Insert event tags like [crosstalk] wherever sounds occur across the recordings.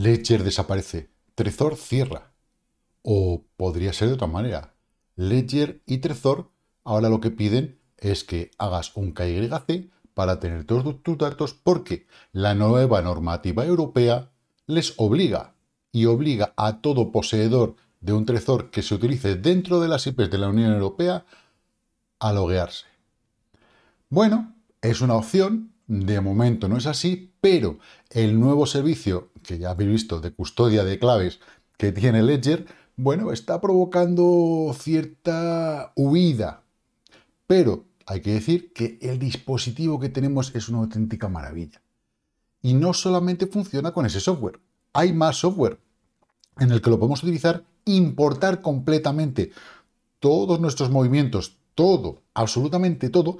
Ledger desaparece, Trezor cierra. O podría ser de otra manera. Ledger y Trezor ahora lo que piden es que hagas un KYC para tener todos tus datos porque la nueva normativa europea les obliga y obliga a todo poseedor de un Trezor que se utilice dentro de las IPs de la Unión Europea a loguearse. Bueno, es una opción, de momento no es así, pero el nuevo servicio que ya habéis visto de custodia de claves que tiene Ledger, bueno, está provocando cierta huida. Pero hay que decir que el dispositivo que tenemos es una auténtica maravilla. Y no solamente funciona con ese software, hay más software en el que lo podemos utilizar, importar completamente todos nuestros movimientos, todo, absolutamente todo,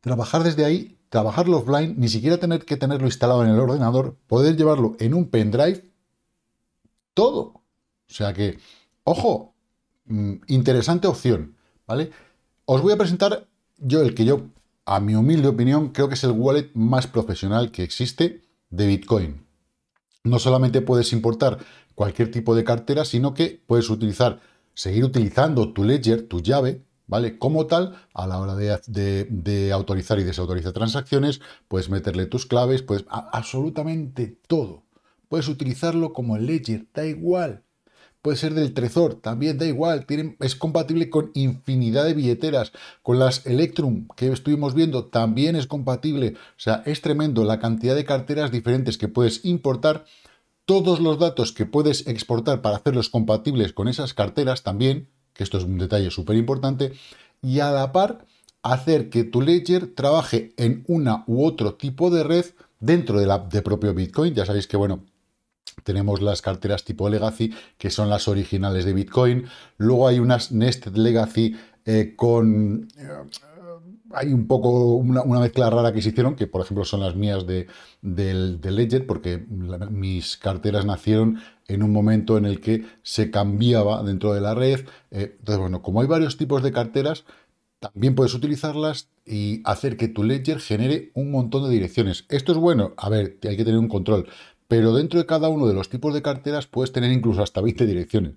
trabajar desde ahí trabajarlo offline, ni siquiera tener que tenerlo instalado en el ordenador, poder llevarlo en un pendrive, todo. O sea que, ojo, mm, interesante opción, ¿vale? Os voy a presentar yo el que yo, a mi humilde opinión, creo que es el wallet más profesional que existe de Bitcoin. No solamente puedes importar cualquier tipo de cartera, sino que puedes utilizar, seguir utilizando tu ledger, tu llave, ¿vale? Como tal, a la hora de, autorizar y desautorizar transacciones, puedes meterle tus claves, puedes absolutamente todo. Puedes utilizarlo como el ledger, da igual. Puede ser del Trezor, también da igual. es compatible con infinidad de billeteras. Con las Electrum que estuvimos viendo, también es compatible. O sea, es tremendo la cantidad de carteras diferentes que puedes importar. Todos los datos que puedes exportar para hacerlos compatibles con esas carteras también que esto es un detalle súper importante, y a la par hacer que tu ledger trabaje en una u otro tipo de red dentro de la de propio Bitcoin. Ya sabéis que, bueno, tenemos las carteras tipo Legacy, que son las originales de Bitcoin. Luego hay unas Nested Legacy eh, con... Eh, hay un poco una, mezcla rara que se hicieron, que por ejemplo son las mías de, del, Ledger, porque mis carteras nacieron en un momento en el que se cambiaba dentro de la red. Eh, entonces, bueno, como hay varios tipos de carteras, también puedes utilizarlas y hacer que tu Ledger genere un montón de direcciones. Esto es bueno, a ver, hay que tener un control, pero dentro de cada uno de los tipos de carteras puedes tener incluso hasta 20 direcciones,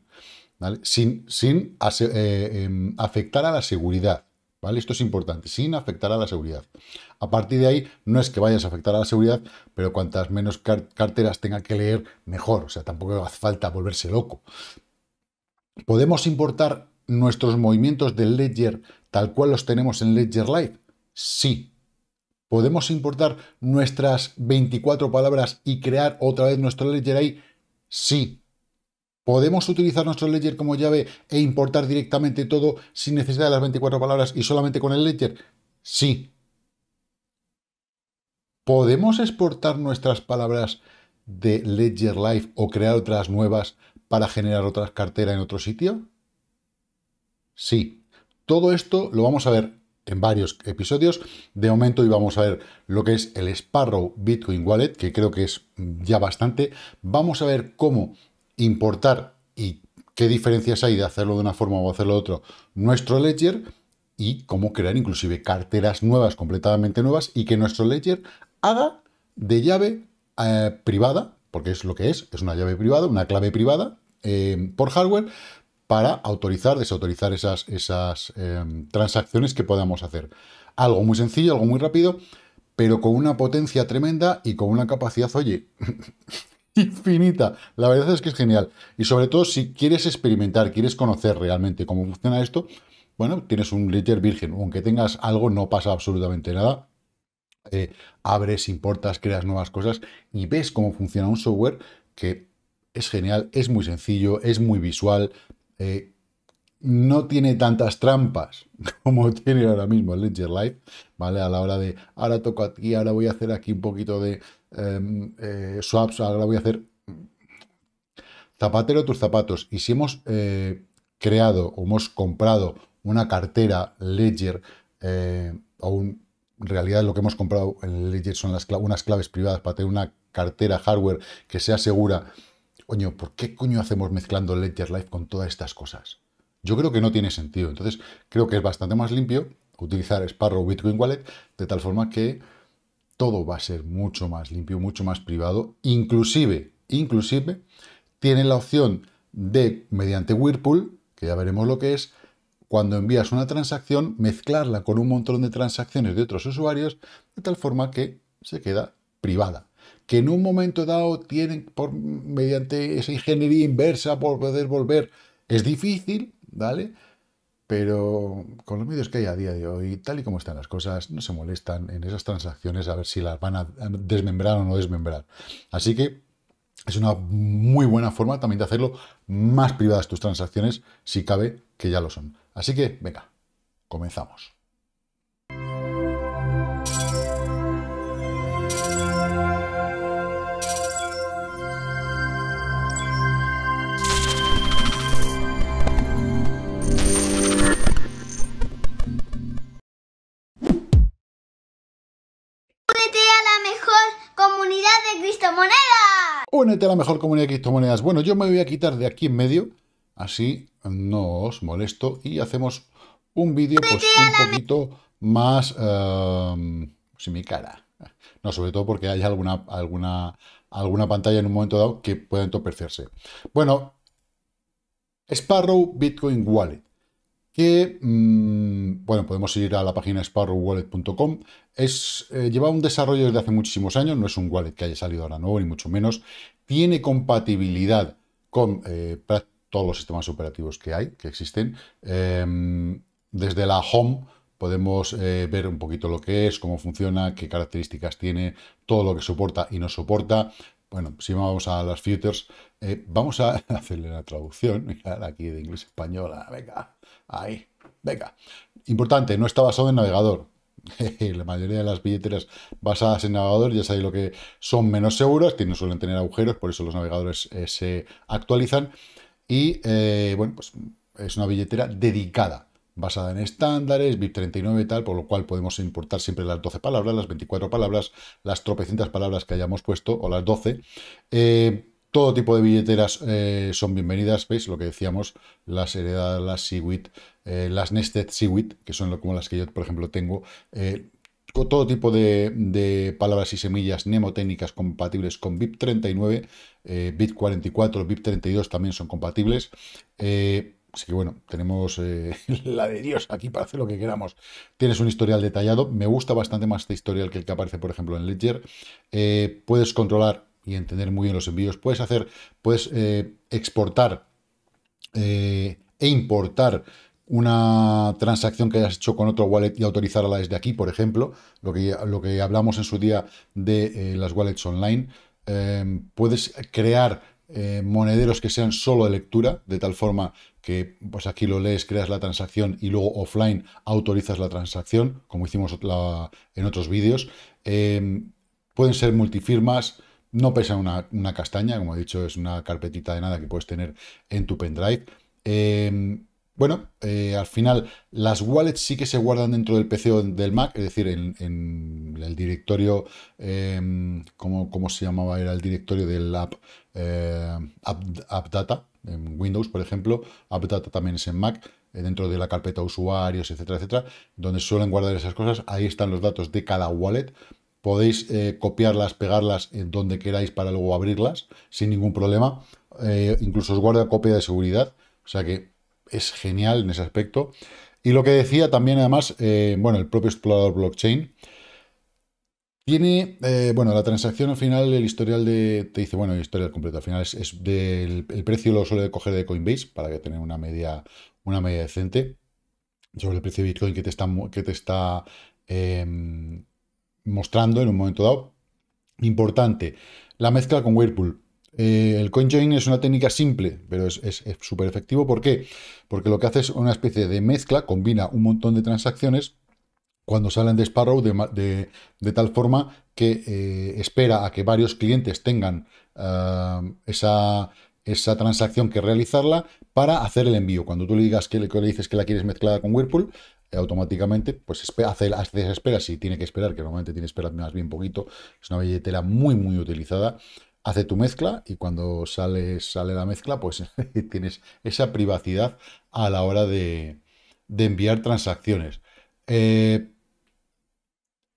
¿vale? sin, sin eh, em, afectar a la seguridad. Esto es importante, sin afectar a la seguridad. A partir de ahí, no es que vayas a afectar a la seguridad, pero cuantas menos carteras tenga que leer, mejor. O sea, tampoco hace falta volverse loco. ¿Podemos importar nuestros movimientos del Ledger tal cual los tenemos en Ledger Live? Sí. ¿Podemos importar nuestras 24 palabras y crear otra vez nuestro Ledger ahí? Sí. ¿Podemos utilizar nuestro ledger como llave e importar directamente todo sin necesidad de las 24 palabras y solamente con el ledger? Sí. ¿Podemos exportar nuestras palabras de Ledger Live o crear otras nuevas para generar otras carteras en otro sitio? Sí. Todo esto lo vamos a ver en varios episodios. De momento hoy vamos a ver lo que es el Sparrow Bitcoin Wallet, que creo que es ya bastante. Vamos a ver cómo importar y qué diferencias hay de hacerlo de una forma o hacerlo de otra nuestro ledger y cómo crear inclusive carteras nuevas, completamente nuevas, y que nuestro ledger haga de llave eh, privada, porque es lo que es, es una llave privada, una clave privada eh, por hardware, para autorizar, desautorizar esas, esas em, transacciones que podamos hacer. Algo muy sencillo, algo muy rápido, pero con una potencia tremenda y con una capacidad, oye, [laughs] [laughs] infinita. La verdad es que es genial. Y sobre todo, si quieres experimentar, quieres conocer realmente cómo funciona esto, bueno, tienes un ledger virgen. Aunque tengas algo, no pasa absolutamente nada. Eh, abres, importas, creas nuevas cosas y ves cómo funciona un software que es genial, es muy sencillo, es muy visual. Eh, no tiene tantas trampas [laughs] como tiene ahora mismo el Ledger Live, ¿vale? A la hora de, ahora toco aquí, ahora voy a hacer aquí un poquito de, Em, eh, swaps, ahora voy a hacer zapatero tus zapatos. Y si hemos eh, creado o hemos comprado una cartera Ledger eh, o un, en realidad lo que hemos comprado en Ledger son unas claves privadas para tener una cartera hardware que sea segura. Coño, ¿por qué coño hacemos mezclando Ledger Live con todas estas cosas? Yo creo que no tiene sentido. Entonces, creo que es bastante más limpio utilizar Sparrow Bitcoin Wallet de tal forma que todo va a ser mucho más limpio, mucho más privado, inclusive, inclusive, tienen la opción de, mediante Whirlpool, que ya veremos lo que es, cuando envías una transacción, mezclarla con un montón de transacciones de otros usuarios, de tal forma que se queda privada. Que en un momento dado tienen, por, mediante esa ingeniería inversa, por poder volver, es difícil, ¿vale? Pero con los medios que hay a día de hoy, tal y como están las cosas, no se molestan en esas transacciones a ver si las van a desmembrar o no desmembrar. Así que es una muy buena forma también de hacerlo más privadas tus transacciones, si cabe que ya lo son. Así que, venga, comenzamos. Únete a la mejor comunidad de criptomonedas. Bueno, yo me voy a quitar de aquí en medio, así no os molesto y hacemos un vídeo pues un poquito más em, sin mi cara. No, sobre todo porque hay alguna, alguna, alguna pantalla en un momento dado que pueda entorpecerse. Bueno, Sparrow Bitcoin Wallet que, mm, bueno, podemos ir a la página sparrowwallet.com. Es, eh, lleva un desarrollo desde hace muchísimos años, no es un wallet que haya salido ahora nuevo, ni mucho menos. Tiene compatibilidad con eh, todos los sistemas operativos que hay, que existen. Em, desde la home podemos eh, ver un poquito lo que es, cómo funciona, qué características tiene, todo lo que soporta y no soporta. Bueno, si vamos a las filtros, vamos a [laughs] hacerle la traducción, mirad [laughs] aquí de inglés a español, ah, venga. Ahí, venga. Importante, no está basado en navegador. [laughs] La mayoría de las billeteras basadas en navegador ya sabéis lo que son menos seguras, tienen, suelen tener agujeros, por eso los navegadores eh, se actualizan. Y eh, bueno, pues es una billetera dedicada, basada en estándares, bit 39 y tal, por lo cual podemos importar siempre las 12 palabras, las 24 palabras, las tropecientas palabras que hayamos puesto, o las 12. Todo tipo de billeteras eh, son bienvenidas, veis lo que decíamos, las heredadas, las Seaweed, eh, las Nested Seaweed, que son como las que yo, por ejemplo, tengo. Eh, todo tipo de, palabras y semillas mnemotécnicas compatibles con BIP39, BIP44, BIP32 también son compatibles. Así que bueno, tenemos [laughs] la de Dios aquí para hacer lo que queramos. Tienes un historial detallado. Me gusta bastante más este historial que el que aparece, por ejemplo, en Ledger. puedes controlar y entender muy bien los envíos. Puedes hacer, puedes eh, exportar eh, e importar una transacción que hayas hecho con otro wallet y autorizarla desde aquí, por ejemplo, lo que, lo que hablamos en su día de eh, las wallets online. Em, puedes crear monederos que sean solo de lectura, de tal forma que pues aquí lo lees, creas la transacción y luego offline autorizas la transacción, como hicimos en otros vídeos. Em, pueden ser multifirmas, no pesa una, castaña, como he dicho, es una carpetita de nada que puedes tener en tu pendrive. Em, bueno, eh, al final las wallets sí que se guardan dentro del PC o del Mac, es decir, en, el directorio, em, ¿cómo, se llamaba? Era el directorio del eh, app, app, Data, en Windows, por ejemplo, App Data también es en Mac, eh, dentro de la carpeta usuarios, etcétera, etcétera, donde suelen guardar esas cosas, ahí están los datos de cada wallet podéis eh, copiarlas, pegarlas en donde queráis para luego abrirlas sin ningún problema. Eh, incluso os guarda copia de seguridad, o sea que es genial en ese aspecto. Y lo que decía también, además, eh, bueno, el propio explorador blockchain tiene, bueno, la transacción al final, el historial de, te dice, bueno, el historial completo, al final es, del el precio lo suele coger de Coinbase para que tener una media, una media decente sobre el precio de Bitcoin que te está, que te está eh, mostrando en un momento dado. Importante, la mezcla con Whirlpool. Eh, el CoinJoin es una técnica simple, pero es súper efectivo. ¿Por qué? Porque lo que hace es una especie de mezcla, combina un montón de transacciones cuando salen de Sparrow de, tal forma que eh, espera a que varios clientes tengan ah, esa, transacción que realizarla para hacer el envío. Cuando tú le digas que que le dices que la quieres mezclada con Whirlpool, automáticamente, pues hace, hace espera si tiene que esperar, que normalmente tiene esperar más bien poquito. Es una billetera muy, muy utilizada. Hace tu mezcla y cuando sale, sale la mezcla, pues [laughs] tienes esa privacidad a la hora de, enviar transacciones. Eh,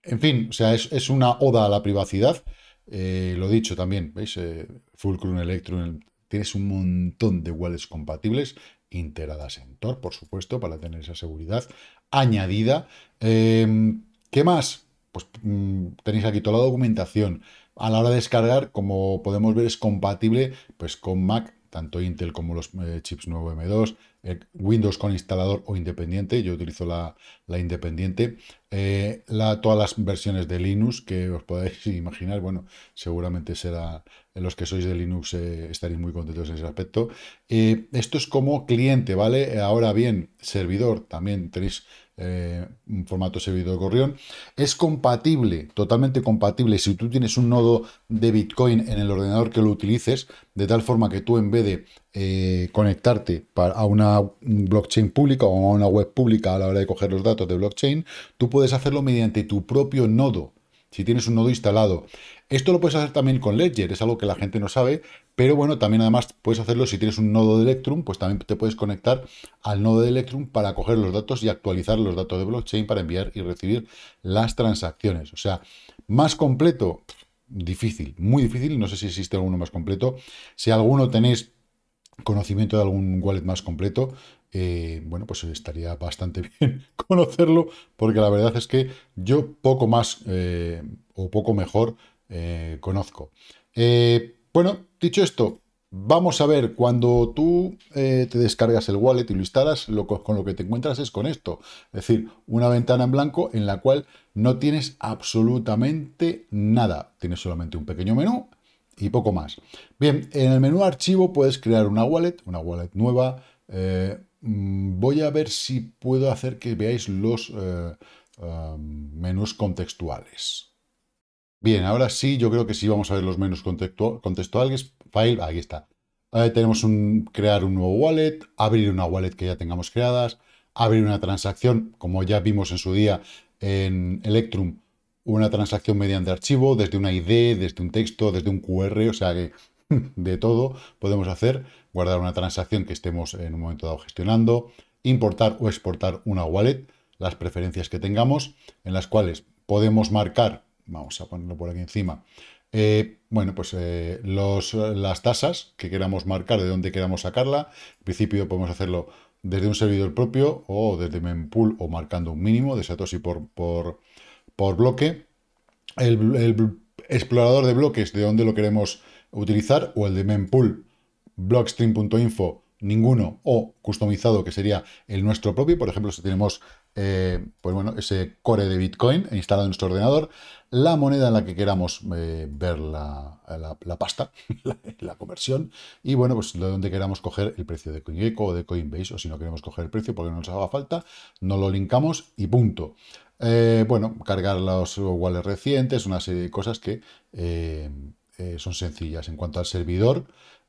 en fin, o sea, es, una oda a la privacidad. Eh, lo dicho también, ¿veis? Eh, Fulcrum, Electrum, tienes un montón de wallets compatibles integradas en Tor, por supuesto, para tener esa seguridad añadida. Em, ¿Qué más? Pues mm, tenéis aquí toda la documentación. A la hora de descargar, como podemos ver, es compatible pues, con Mac tanto Intel como los eh, chips nuevo M2, eh, Windows con instalador o independiente, yo utilizo la, independiente, eh, la, todas las versiones de Linux que os podáis [laughs] imaginar, bueno, seguramente será, los que sois de Linux estaréis muy contentos en ese aspecto. esto es como cliente, ¿vale? Ahora bien, servidor, también tenéis eh, un formato servidor de Corrión. Es compatible, totalmente compatible, si tú tienes un nodo de Bitcoin en el ordenador que lo utilices, de tal forma que tú en vez de eh, conectarte a una blockchain pública o a una web pública a la hora de coger los datos de blockchain, tú puedes hacerlo mediante tu propio nodo. Si tienes un nodo instalado esto lo puedes hacer también con Ledger, es algo que la gente no sabe, pero bueno, también además puedes hacerlo si tienes un nodo de Electrum, pues también te puedes conectar al nodo de Electrum para coger los datos y actualizar los datos de blockchain para enviar y recibir las transacciones. O sea, más completo, difícil, muy difícil, no sé si existe alguno más completo. Si alguno tenéis conocimiento de algún wallet más completo, eh, bueno, pues estaría bastante [laughs] bien conocerlo, porque la verdad es que yo poco más eh, o poco mejor eh, conozco. Eh, bueno, dicho esto, vamos a ver, cuando tú eh, te descargas el wallet y lo instalas, con lo que te encuentras es con esto. Es decir, una ventana en blanco en la cual no tienes absolutamente nada. Tienes solamente un pequeño menú y poco más. Bien, en el menú archivo puedes crear una wallet, una wallet nueva. Mm, voy a ver si puedo hacer que veáis los menús contextuales. Bien, ahora sí, yo creo que sí vamos a ver los menús contextuales. File, ahí está. tenemos un crear un nuevo wallet, abrir una wallet que ya tengamos creadas, abrir una transacción, como ya vimos en su día en Electrum, una transacción mediante archivo, desde una ID, desde un texto, desde un QR, o sea que [laughs] de todo podemos hacer, guardar una transacción que estemos en un momento dado gestionando, importar o exportar una wallet, las preferencias que tengamos, en las cuales podemos marcar Vamos a ponerlo por aquí encima. Eh, bueno, pues eh, los, las tasas que queramos marcar, de dónde queramos sacarla. En principio podemos hacerlo desde un servidor propio o desde mempool o marcando un mínimo de Satoshi por, por, por bloque. El, el, explorador de bloques, de dónde lo queremos utilizar, o el de mempool, blockstream.info, ninguno, o customizado, que sería el nuestro propio. Por ejemplo, si tenemos eh, pues bueno, ese core de Bitcoin instalado en nuestro ordenador, la moneda en la que queramos eh, ver la, pasta, [laughs] la, conversión, y bueno, pues de donde queramos coger el precio de CoinGecko o de Coinbase, o si no queremos coger el precio porque no nos haga falta, no lo linkamos y punto. Eh, bueno, cargar los wallets recientes, una serie de cosas que son sencillas. En cuanto al servidor,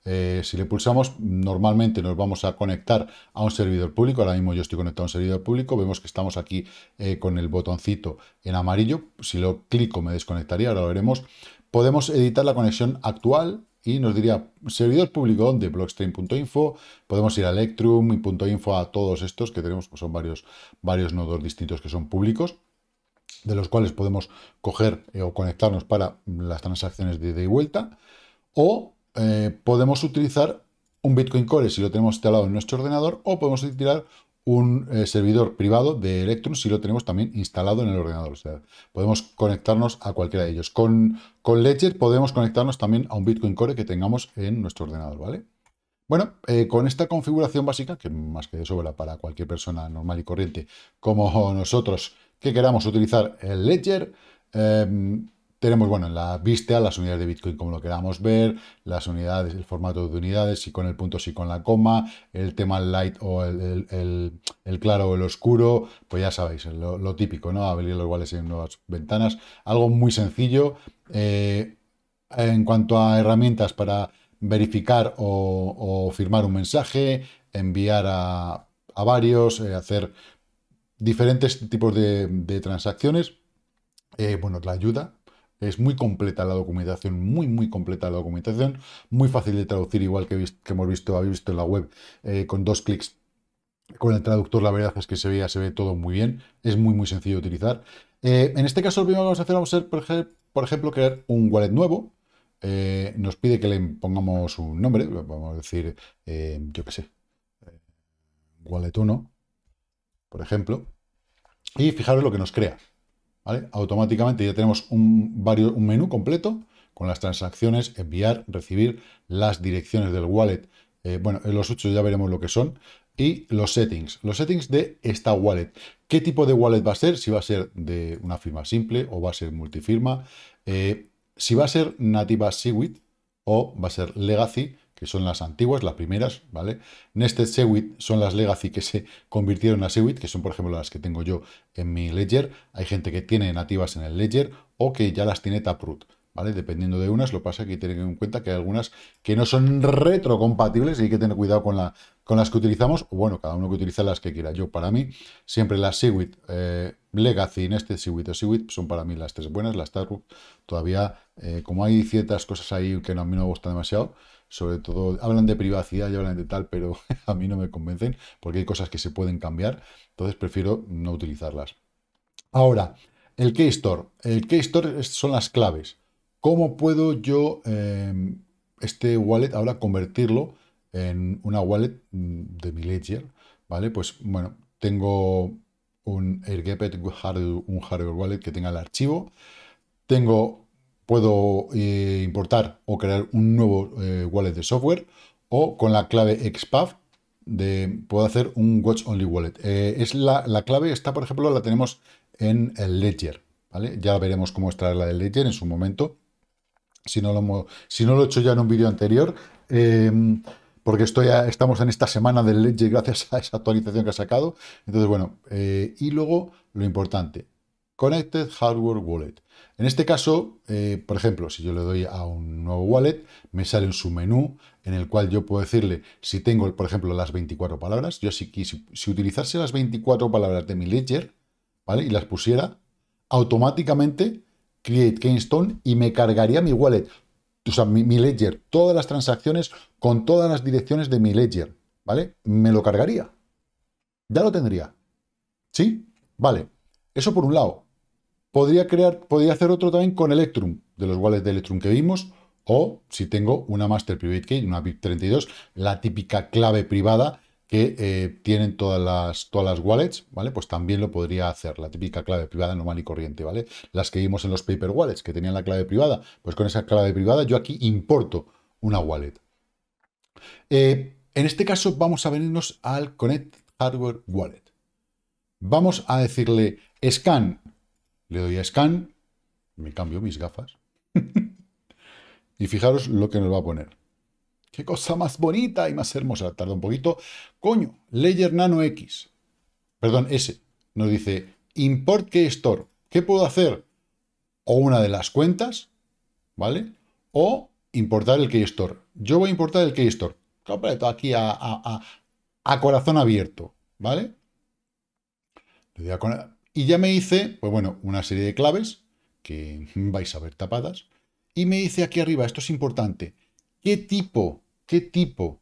eh, si le pulsamos, normalmente nos vamos a conectar a un servidor público. Ahora mismo yo estoy conectado a un servidor público. Vemos que estamos aquí eh, con el botoncito en amarillo. Si lo clico me desconectaría, ahora lo veremos. Podemos editar la conexión actual y nos diría servidor público donde blockstream.info. Podemos ir a Electrum y punto .info a todos estos que tenemos, pues son varios, nodos distintos que son públicos de los cuales podemos coger eh, o conectarnos para las transacciones de ida y vuelta. O eh, podemos utilizar un Bitcoin Core si lo tenemos instalado en nuestro ordenador o podemos tirar un eh, servidor privado de Electrum si lo tenemos también instalado en el ordenador. O sea, podemos conectarnos a cualquiera de ellos. Con, con Ledger podemos conectarnos también a un Bitcoin Core que tengamos en nuestro ordenador, ¿vale? Bueno, eh, con esta configuración básica, que más que de sobra para cualquier persona normal y corriente como nosotros que queramos utilizar el Ledger, em, tenemos, bueno, en la vista las unidades de Bitcoin como lo queramos ver, las unidades, el formato de unidades, si con el punto, si con la coma, el tema light o el, claro o el oscuro, pues ya sabéis, lo, típico, ¿no? Abrir los iguales en nuevas ventanas, algo muy sencillo. Eh, en cuanto a herramientas para verificar o, firmar un mensaje, enviar a, varios, eh, hacer diferentes tipos de, transacciones, eh, bueno, la ayuda, es muy completa la documentación, muy, muy completa la documentación, muy fácil de traducir, igual que, hemos visto, habéis visto en la web, eh, con dos clics con el traductor la verdad es que se, se ve todo muy bien, es muy muy sencillo de utilizar. Eh, en este caso lo primero que vamos a hacer vamos a ser, por, ejemplo, crear un wallet nuevo, eh, nos pide que le pongamos un nombre, vamos a decir, yo qué sé, wallet 1, por ejemplo, y fijaros lo que nos crea. Automáticamente ya tenemos un, varios, un menú completo con las transacciones, enviar, recibir, las direcciones del wallet. Eh, bueno, en los 8 ya veremos lo que son. Y los settings, los settings de esta wallet. ¿Qué tipo de wallet va a ser? Si va a ser de una firma simple o va a ser multifirma. Eh, si va a ser nativa Segwit o va a ser Legacy, que son las antiguas, las primeras, ¿vale? Nested Sewit son las legacy que se convirtieron a Sewit, que son, por ejemplo, las que tengo yo en mi Ledger. Hay gente que tiene nativas en el Ledger o que ya las tiene Taproot. Dependiendo de unas, lo pasa que tienen en cuenta que hay algunas que no son retrocompatibles y hay que tener cuidado con, la, con las que utilizamos, bueno, cada uno que utiliza las que quiera. Yo, para mí, siempre las Seawit eh, Legacy, en este Seawit o son para mí las tres buenas, las Starbucks todavía, eh, como hay ciertas cosas ahí que no, a mí no me gustan demasiado, sobre todo hablan de privacidad y hablan de tal, pero [laughs] a mí no me convencen porque hay cosas que se pueden cambiar, entonces prefiero no utilizarlas. Ahora, el Keystore. El Keystore son las claves. ¿Cómo puedo yo em, este wallet ahora convertirlo en una wallet mm, de mi Ledger? ¿Vale? Pues bueno, tengo un un hardware wallet que tenga el archivo. Tengo, puedo eh, importar o crear un nuevo eh, wallet de software o con la clave XPath de, puedo hacer un Watch Only Wallet. Eh, es la, clave está, por ejemplo, la tenemos en el Ledger. ¿vale? Ya veremos cómo extraerla del Ledger en su momento si no lo, he hecho ya en un vídeo anterior. Em, porque estoy estamos en esta semana del Ledger gracias a esa actualización que ha sacado. Entonces, bueno, eh, y luego lo importante, Connected Hardware Wallet. En este caso, eh, por ejemplo, si yo le doy a un nuevo wallet, me sale en su menú en el cual yo puedo decirle si tengo, por ejemplo, las 24 palabras. Yo si, si, si utilizase las 24 palabras de mi Ledger, ¿vale? Y las pusiera, automáticamente Create Keystone y me cargaría mi wallet, o sea, mi, ledger, todas las transacciones con todas las direcciones de mi ledger, ¿vale? Me lo cargaría. Ya lo tendría. ¿Sí? Vale. Eso por un lado. Podría crear, podría hacer otro también con Electrum, de los wallets de Electrum que vimos, o si tengo una Master Private Key, una bip 32 la típica clave privada que eh, tienen todas las, todas las wallets, ¿vale? Pues también lo podría hacer, la típica clave privada normal y corriente, ¿vale? Las que vimos en los paper wallets, que tenían la clave privada, pues con esa clave privada yo aquí importo una wallet. Eh, en este caso vamos a venirnos al Connect Hardware Wallet. Vamos a decirle scan, le doy a scan, me cambio mis gafas, [laughs] y fijaros lo que nos va a poner. Qué cosa más bonita y más hermosa. Tarda un poquito. Coño, Layer Nano X. Perdón, S. Nos dice, import store. ¿Qué puedo hacer? O una de las cuentas, ¿vale? O importar el Store. Yo voy a importar el Keystore. Completo aquí a, a corazón abierto, ¿vale? Y ya me hice, pues bueno, una serie de claves que [laughs] vais a ver tapadas. Y me dice aquí arriba, esto es importante, qué tipo, qué tipo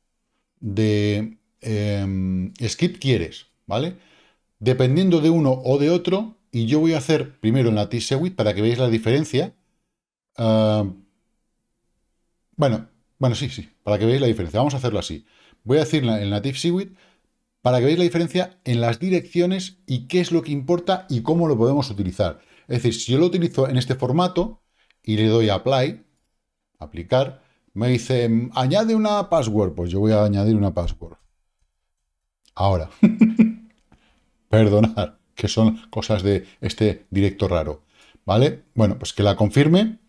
de em, script quieres, ¿vale? Dependiendo de uno o de otro, y yo voy a hacer primero en la para que veáis la diferencia. Ah, bueno, bueno, sí, sí, para que veáis la diferencia. Vamos a hacerlo así. Voy a decir en Native swift para que veáis la diferencia en las direcciones y qué es lo que importa y cómo lo podemos utilizar. Es decir, si yo lo utilizo en este formato y le doy a Apply, aplicar, me dice, añade una password. Pues yo voy a añadir una password. Ahora. [laughs] Perdonad, que son cosas de este directo raro. ¿Vale? Bueno, pues que la confirme.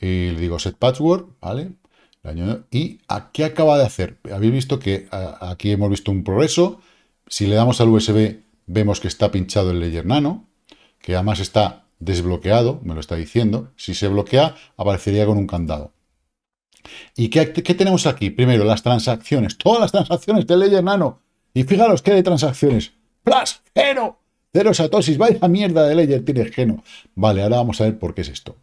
Y le digo set password. ¿Vale? ¿Y a qué acaba de hacer? Habéis visto que aquí hemos visto un progreso. Si le damos al USB, vemos que está pinchado el Ledger Nano, que además está desbloqueado, me lo está diciendo. Si se bloquea, aparecería con un candado. ¿Y qué, tenemos aquí? Primero, las transacciones. Todas las transacciones de Ledger Nano. Y fijaros que de transacciones. plus ¡Cero! Cero satosis. Vaya mierda de Ledger tiene geno. Vale, ahora vamos a ver por qué es esto.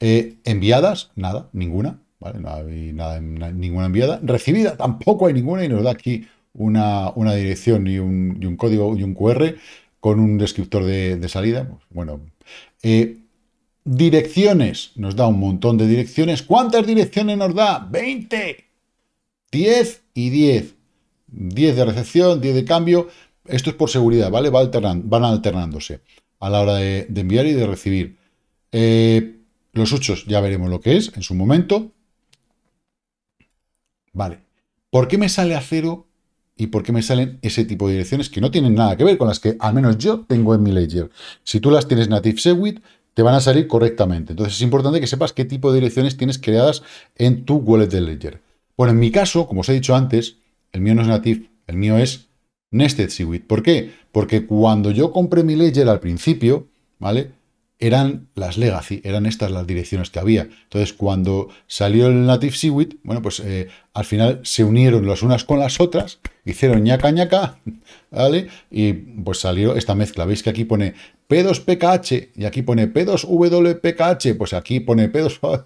Eh, enviadas, nada, ninguna. Vale, no hay nada, ninguna enviada. Recibida, tampoco hay ninguna. Y nos da aquí una, una dirección y un, código y un QR con un descriptor de, salida. Bueno, eh, Direcciones, nos da un montón de direcciones. ¿Cuántas direcciones nos da? ¡20! 10 y 10. 10 de recepción, 10 de cambio. Esto es por seguridad, ¿vale? van alternándose a la hora de, enviar y de recibir. Eh, los 8 ya veremos lo que es en su momento. Vale. ¿Por qué me sale a cero y por qué me salen ese tipo de direcciones que no tienen nada que ver con las que al menos yo tengo en mi ledger? Si tú las tienes native segwit, te van a salir correctamente. Entonces es importante que sepas qué tipo de direcciones tienes creadas en tu wallet de Ledger. Bueno, en mi caso, como os he dicho antes, el mío no es native, el mío es Nested Seaweed. ¿Por qué? Porque cuando yo compré mi Ledger al principio, ¿vale? eran las legacy, eran estas las direcciones que había. Entonces, cuando salió el Native Seaweed, bueno, pues eh, al final se unieron las unas con las otras, hicieron ñaca ñaca, [laughs] ¿vale? Y pues salió esta mezcla. Veis que aquí pone P2PKH y aquí pone P2WPKH, pues aquí pone P2SH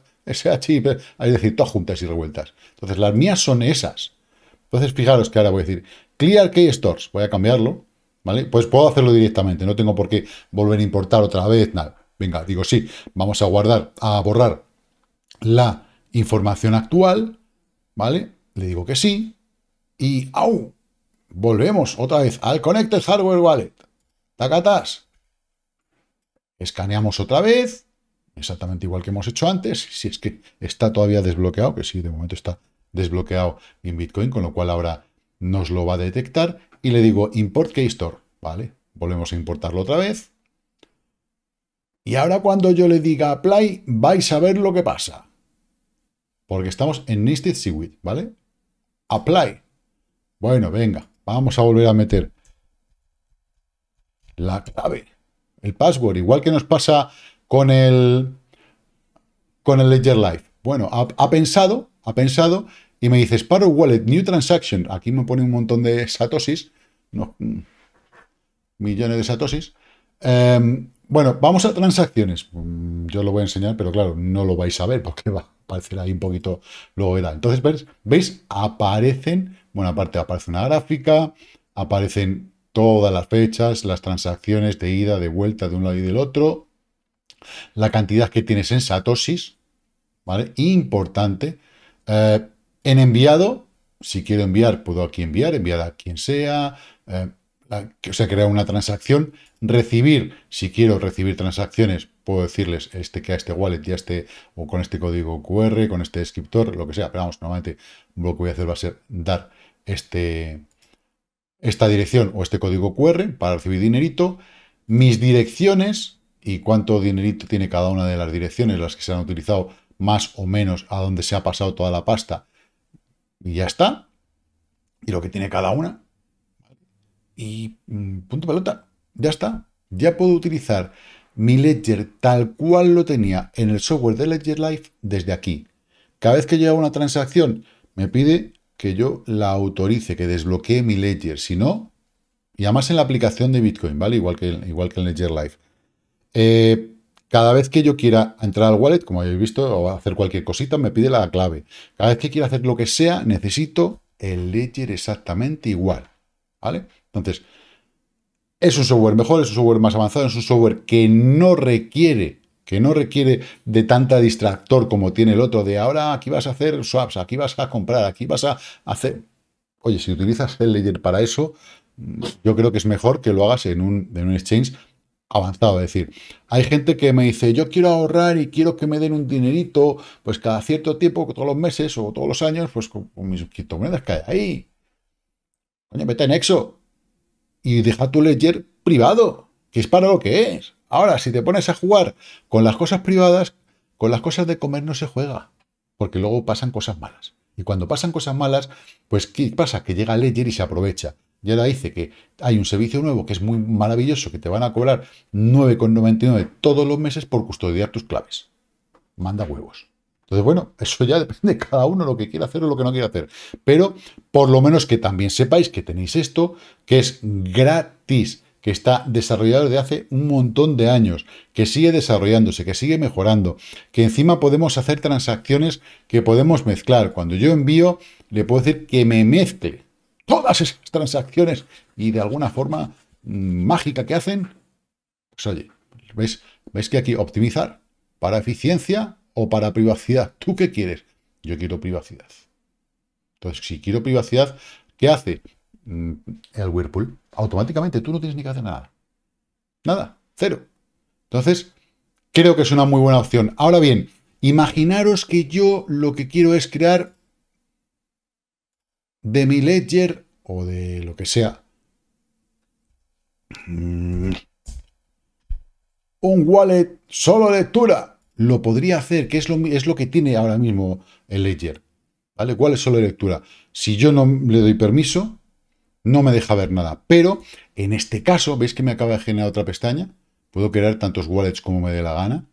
y es decir, todas juntas y revueltas. Entonces, las mías son esas. Entonces, fijaros que ahora voy a decir Clear Key Stores, voy a cambiarlo, ¿vale? Pues puedo hacerlo directamente, no tengo por qué volver a importar otra vez, nada. Venga, digo sí, vamos a guardar, a borrar la información actual, ¿vale? Le digo que sí y ¡au! Volvemos otra vez al Connected Hardware Wallet. Tacatas. Escaneamos otra vez, exactamente igual que hemos hecho antes, si es que está todavía desbloqueado, que sí, de momento está desbloqueado en Bitcoin, con lo cual ahora nos lo va a detectar, y le digo import store ¿vale? Volvemos a importarlo otra vez, y ahora cuando yo le diga apply, vais a ver lo que pasa. Porque estamos en nested sequence, ¿vale? Apply. Bueno, venga, vamos a volver a meter la clave, el password, igual que nos pasa con el con el Ledger Live. Bueno, ha, pensado, ha pensado y me dice Sparrow Wallet New Transaction. Aquí me pone un montón de satosis, no, mm, millones de satosis. Em, bueno, vamos a transacciones. Mm, yo lo voy a enseñar, pero claro, no lo vais a ver porque [laughs] va a aparecer ahí un poquito luego era Entonces, ¿veis? Aparecen, bueno, aparte aparece una gráfica, aparecen todas las fechas, las transacciones de ida, de vuelta de un lado y del otro, la cantidad que tienes en satosis ¿vale? Importante. Eh, en enviado, si quiero enviar, puedo aquí enviar, enviar a quien sea, eh, la, o sea, crear una transacción Recibir, si quiero recibir transacciones, puedo decirles este, que a este wallet ya esté, o con este código QR, con este descriptor, lo que sea. Pero vamos, normalmente lo que voy a hacer va a ser dar este, esta dirección o este código QR para recibir dinerito. Mis direcciones y cuánto dinerito tiene cada una de las direcciones, las que se han utilizado más o menos a donde se ha pasado toda la pasta. Y ya está. Y lo que tiene cada una. Y mm, punto pelota. Ya está, ya puedo utilizar mi ledger tal cual lo tenía en el software de Ledger Live desde aquí. Cada vez que llega una transacción, me pide que yo la autorice, que desbloquee mi ledger. Si no, y además en la aplicación de Bitcoin, ¿vale? Igual que, igual que en Ledger Live. Eh, cada vez que yo quiera entrar al wallet, como habéis visto, o hacer cualquier cosita, me pide la clave. Cada vez que quiera hacer lo que sea, necesito el ledger exactamente igual. ¿Vale? Entonces, es un software mejor, es un software más avanzado, es un software que no requiere que no requiere de tanta distractor como tiene el otro, de ahora aquí vas a hacer swaps, aquí vas a comprar, aquí vas a hacer... Oye, si utilizas el layer para eso, yo creo que es mejor que lo hagas en un, un exchange avanzado. Es decir, hay gente que me dice, yo quiero ahorrar y quiero que me den un dinerito, pues cada cierto tiempo, todos los meses o todos los años, pues con, mis criptomonedas que ahí. Coño, vete en Exo y deja tu ledger privado, que es para lo que es. Ahora, si te pones a jugar con las cosas privadas, con las cosas de comer no se juega, porque luego pasan cosas malas. Y cuando pasan cosas malas, pues ¿qué pasa? Que llega Ledger y se aprovecha. Y ahora dice que hay un servicio nuevo que es muy maravilloso, que te van a cobrar 9,99 todos los meses por custodiar tus claves. Manda huevos. Entonces, bueno, eso ya [laughs] depende de cada uno lo que quiera hacer o lo que no quiera hacer. Pero por lo menos que también sepáis que tenéis esto, que es gratis, que está desarrollado desde hace un montón de años, que sigue desarrollándose, que sigue mejorando, que encima podemos hacer transacciones que podemos mezclar. Cuando yo envío, le puedo decir que me mezcle todas esas transacciones y de alguna forma mm, mágica que hacen, pues oye, ¿veis, ¿veis que aquí optimizar para eficiencia o para privacidad. ¿Tú qué quieres? Yo quiero privacidad. Entonces, si quiero privacidad, ¿qué hace mm, el Whirlpool? Automáticamente tú no tienes ni que hacer nada. Nada, cero. Entonces, creo que es una muy buena opción. Ahora bien, imaginaros que yo lo que quiero es crear de mi ledger o de lo que sea mm, un wallet solo lectura lo podría hacer, que es lo, es lo que tiene ahora mismo el Ledger. ¿Vale? ¿Cuál es solo lectura? Si yo no le doy permiso, no me deja ver nada. Pero en este caso, ¿veis que me acaba de generar otra pestaña? Puedo crear tantos wallets como me dé la gana.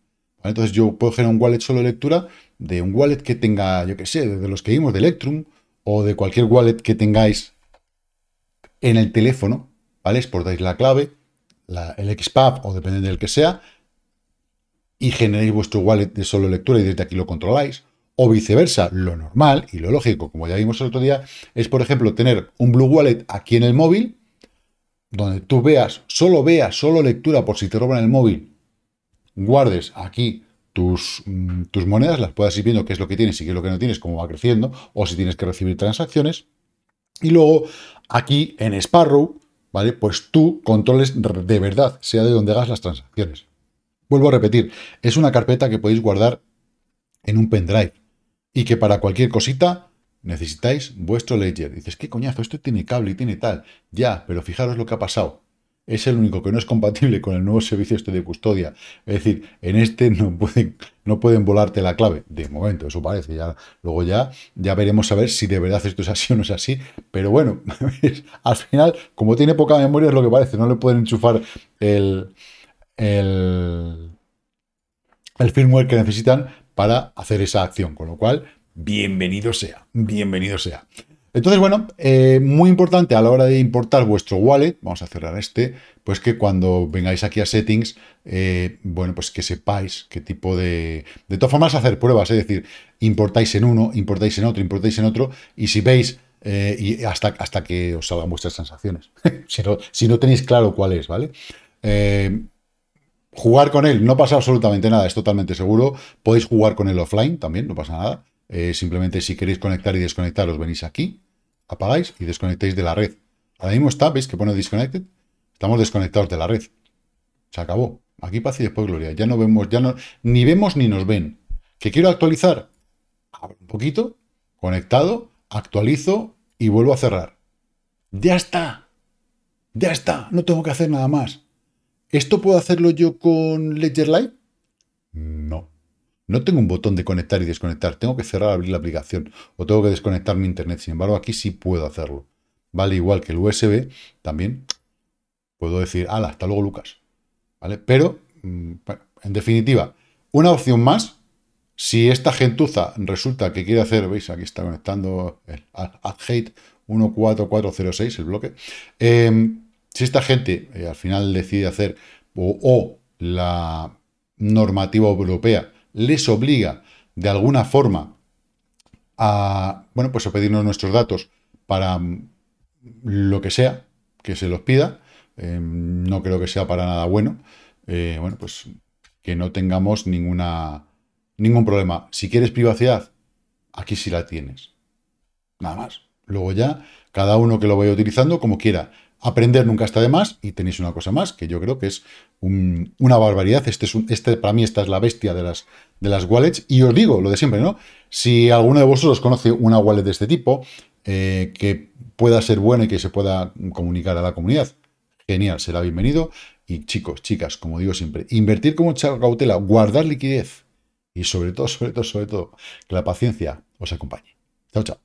Entonces yo puedo generar un wallet solo de lectura de un wallet que tenga, yo qué sé, de los que vimos de Electrum o de cualquier wallet que tengáis en el teléfono, ¿vale? Exportáis la clave, el XPAP o dependiendo del que sea, y generéis vuestro wallet de solo lectura y desde aquí lo controláis. O viceversa, lo normal y lo lógico, como ya vimos el otro día, es, por ejemplo, tener un Blue Wallet aquí en el móvil, donde tú veas, solo veas, solo lectura por si te roban el móvil, guardes aquí tus, mm, tus monedas, las puedas ir viendo qué es lo que tienes y qué es lo que no tienes, cómo va creciendo, o si tienes que recibir transacciones. Y luego, aquí en Sparrow, ¿vale? Pues tú controles de verdad, sea de donde hagas las transacciones. Vuelvo a repetir, es una carpeta que podéis guardar en un pendrive y que para cualquier cosita necesitáis vuestro ledger. dices, qué coñazo, esto tiene cable y tiene tal. Ya, pero fijaros lo que ha pasado. Es el único que no es compatible con el nuevo servicio este de custodia. Es decir, en este no pueden, no pueden volarte la clave. De momento, eso parece. Ya, luego ya, ya veremos a ver si de verdad esto es así o no es así. Pero bueno, [laughs] al final, como tiene poca memoria es lo que parece. No le pueden enchufar el, el, firmware que necesitan para hacer esa acción. Con lo cual, bienvenido sea, bienvenido sea. Entonces, bueno, eh, muy importante a la hora de importar vuestro wallet, vamos a cerrar este, pues que cuando vengáis aquí a settings, eh, bueno, pues que sepáis qué tipo de... De todas formas, hacer pruebas, es decir, importáis en uno, importáis en otro, importáis en otro, y si veis, eh, y hasta, hasta que os salgan vuestras transacciones, [laughs] si, no, si no tenéis claro cuál es, ¿vale? jugar con él no pasa absolutamente nada, es totalmente seguro. Podéis jugar con él offline también, no pasa nada. Eh, simplemente si queréis conectar y desconectar, os venís aquí, apagáis y desconectéis de la red. Ahora mismo está, veis que pone disconnected. Estamos desconectados de la red. Se acabó. Aquí paz y después gloria. Ya no vemos, ya no, ni vemos ni nos ven. ¿Que quiero actualizar? un poquito, conectado, actualizo y vuelvo a cerrar. Ya está. Ya está. No tengo que hacer nada más. ¿Esto puedo hacerlo yo con Ledger Live? No. No tengo un botón de conectar y desconectar. Tengo que cerrar, abrir la aplicación o tengo que desconectar mi internet. Sin embargo, aquí sí puedo hacerlo. Vale, igual que el USB, también puedo decir, ¡Hala, hasta luego, Lucas. ¿Vale? Pero, mm, en definitiva, una opción más. Si esta gentuza resulta que quiere hacer, veis, aquí está conectando el AdHate 14406, el bloque. Eh, si esta gente eh, al final decide hacer o, la normativa europea les obliga de alguna forma a, bueno, pues a pedirnos nuestros datos para mm, lo que sea que se los pida, em, no creo que sea para nada bueno, eh, bueno, pues que no tengamos ninguna, ningún problema. Si quieres privacidad, aquí sí la tienes. Nada más. Luego ya, cada uno que lo vaya utilizando como quiera. Aprender nunca está de más y tenéis una cosa más que yo creo que es una barbaridad. Este, es este, para mí esta es la bestia de las, de las wallets y os digo lo de siempre, ¿no? Si alguno de vosotros conoce una wallet de este tipo eh, que pueda ser buena y que se pueda comunicar a la comunidad, genial, será bienvenido. Y chicos, chicas, como digo siempre, invertir con mucha cautela, guardar liquidez y sobre todo, sobre todo, sobre todo, que la paciencia os acompañe. Chao, chao.